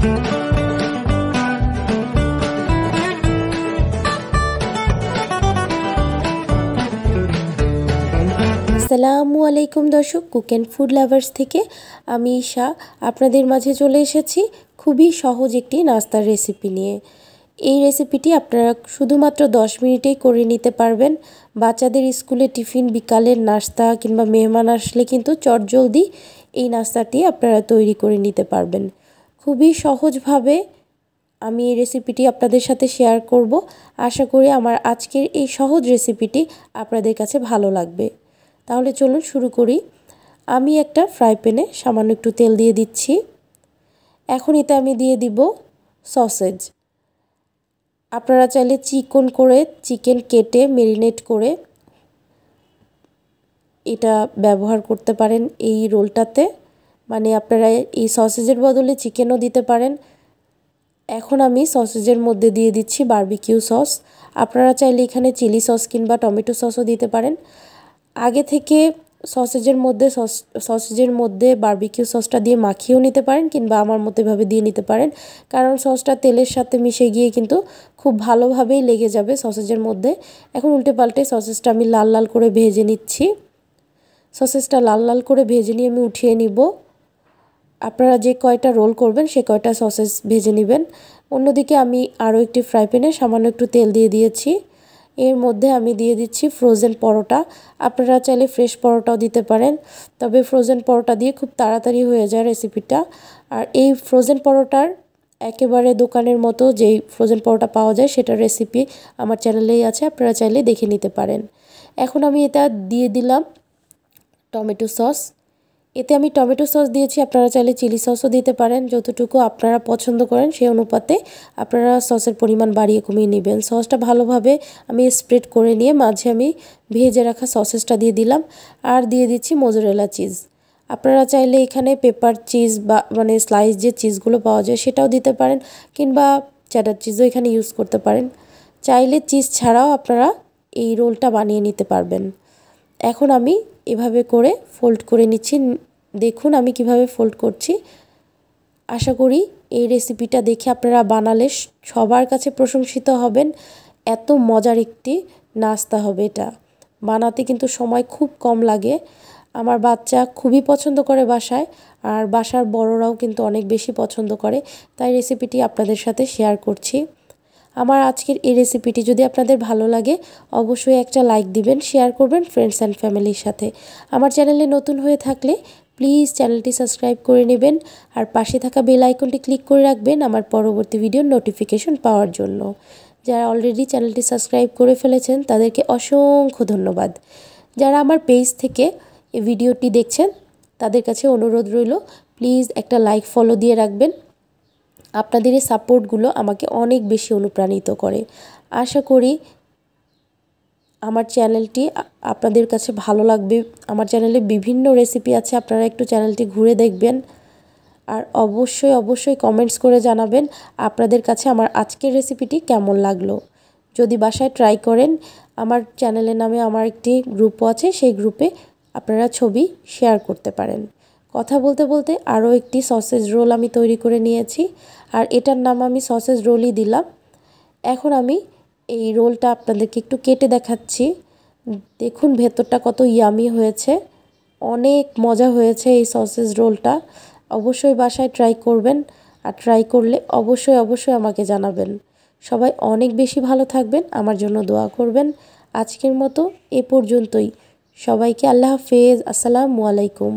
সালামু আলাইকুম দর্শক কুক অ্যান্ড ফুড লাভার্স থেকে আমি ঈশা আপনাদের মাঝে চলে এসেছি খুবই সহজ একটি নাস্তার রেসিপি নিয়ে এই রেসিপিটি আপনারা শুধুমাত্র দশ মিনিটেই করে নিতে পারবেন বাচ্চাদের স্কুলে টিফিন বিকালের নাস্তা কিংবা মেহমান আসলে কিন্তু চটজলদি এই নাস্তাটি আপনারা তৈরি করে নিতে পারবেন খুবই সহজভাবে আমি এই রেসিপিটি আপনাদের সাথে শেয়ার করব আশা করি আমার আজকের এই সহজ রেসিপিটি আপনাদের কাছে ভালো লাগবে তাহলে চলুন শুরু করি আমি একটা ফ্রাই প্যানে সামান্য একটু তেল দিয়ে দিচ্ছি এখন এতে আমি দিয়ে দিব সসেজ আপনারা চাইলে চিকন করে চিকেন কেটে মেরিনেট করে এটা ব্যবহার করতে পারেন এই রোলটাতে মানে আপনারা এই সসেজের বদলে চিকেনও দিতে পারেন এখন আমি সসেজের মধ্যে দিয়ে দিচ্ছি বার্বিকিউ সস আপনারা চাইলে এখানে চিলি সস কিংবা টমেটো সসও দিতে পারেন আগে থেকে সসেজের মধ্যে সস সসেজের মধ্যে বার্বিকিউ সসটা দিয়ে মাখিয়েও নিতে পারেন কিংবা আমার মতো এভাবে দিয়ে নিতে পারেন কারণ সসটা তেলের সাথে মিশে গিয়ে কিন্তু খুব ভালোভাবেই লেগে যাবে সসেজের মধ্যে এখন উল্টে পাল্টে সসেজটা আমি লাল লাল করে ভেজে নিচ্ছি সসেজটা লাল লাল করে ভেজে নিয়ে আমি উঠিয়ে নিব আপনারা যে কয়টা রোল করবেন সে কয়টা সসেস ভেজে নেবেন অন্যদিকে আমি আরও একটি ফ্রাই প্যানে সামান্য একটু তেল দিয়ে দিয়েছি এর মধ্যে আমি দিয়ে দিচ্ছি ফ্রোজেন পরোটা আপনারা চাইলে ফ্রেশ পরোটাও দিতে পারেন তবে ফ্রোজেন পরোটা দিয়ে খুব তাড়াতাড়ি হয়ে যায় রেসিপিটা আর এই ফ্রোজেন পরোটার একেবারে দোকানের মতো যেই ফ্রোজেন পরোটা পাওয়া যায় সেটার রেসিপি আমার চ্যানেলেই আছে আপনারা চাইলে দেখে নিতে পারেন এখন আমি এটা দিয়ে দিলাম টমেটো সস এতে আমি টমেটো সস দিয়েছি আপনারা চাইলে চিলি সসও দিতে পারেন যতটুকু আপনারা পছন্দ করেন সেই অনুপাতে আপনারা সসের পরিমাণ বাড়িয়ে কমিয়ে নেবেন সসটা ভালোভাবে আমি স্প্রেড করে নিয়ে মাঝে আমি ভেজে রাখা সসেসটা দিয়ে দিলাম আর দিয়ে দিচ্ছি মজুরেলা চিজ আপনারা চাইলে এখানে পেপার চিজ বা মানে স্লাইস যে চিজগুলো পাওয়া যায় সেটাও দিতে পারেন কিংবা চ্যাটার চিজও এখানে ইউজ করতে পারেন চাইলে চিজ ছাড়াও আপনারা এই রোলটা বানিয়ে নিতে পারবেন এখন আমি এভাবে করে ফোল্ড করে নিচ্ছি দেখুন আমি কিভাবে ফোল্ড করছি আশা করি এই রেসিপিটা দেখে আপনারা বানালে সবার কাছে প্রশংসিত হবেন এত মজার একটি নাস্তা হবে এটা বানাতে কিন্তু সময় খুব কম লাগে আমার বাচ্চা খুবই পছন্দ করে বাসায় আর বাসার বড়রাও কিন্তু অনেক বেশি পছন্দ করে তাই রেসিপিটি আপনাদের সাথে শেয়ার করছি আমার আজকের এই রেসিপিটি যদি আপনাদের ভালো লাগে অবশ্যই একটা লাইক দিবেন শেয়ার করবেন ফ্রেন্ডস অ্যান্ড ফ্যামিলির সাথে আমার চ্যানেলে নতুন হয়ে থাকলে প্লিজ চ্যানেলটি সাবস্ক্রাইব করে নেবেন আর পাশে থাকা বেল আইকনটি ক্লিক করে রাখবেন আমার পরবর্তী ভিডিওর নোটিফিকেশন পাওয়ার জন্য যারা অলরেডি চ্যানেলটি সাবস্ক্রাইব করে ফেলেছেন তাদেরকে অসংখ্য ধন্যবাদ যারা আমার পেজ থেকে এই ভিডিওটি দেখছেন তাদের কাছে অনুরোধ রইল প্লিজ একটা লাইক ফলো দিয়ে রাখবেন আপনাদের এই সাপোর্টগুলো আমাকে অনেক বেশি অনুপ্রাণিত করে আশা করি আমার চ্যানেলটি আপনাদের কাছে ভালো লাগবে আমার চ্যানেলে বিভিন্ন রেসিপি আছে আপনারা একটু চ্যানেলটি ঘুরে দেখবেন আর অবশ্যই অবশ্যই কমেন্টস করে জানাবেন আপনাদের কাছে আমার আজকের রেসিপিটি কেমন লাগলো যদি বাসায় ট্রাই করেন আমার চ্যানেলের নামে আমার একটি গ্রুপও আছে সেই গ্রুপে আপনারা ছবি শেয়ার করতে পারেন কথা বলতে বলতে আরও একটি সসেজ রোল আমি তৈরি করে নিয়েছি আর এটার নাম আমি সসেজ রোলই দিলাম এখন আমি এই রোলটা আপনাদেরকে একটু কেটে দেখাচ্ছি দেখুন ভেতরটা কত ইয়ামি হয়েছে অনেক মজা হয়েছে এই সসেজ রোলটা অবশ্যই বাসায় ট্রাই করবেন আর ট্রাই করলে অবশ্যই অবশ্যই আমাকে জানাবেন সবাই অনেক বেশি ভালো থাকবেন আমার জন্য দোয়া করবেন আজকের মতো এ পর্যন্তই সবাইকে আল্লাহ হাফেজ আসসালামু আলাইকুম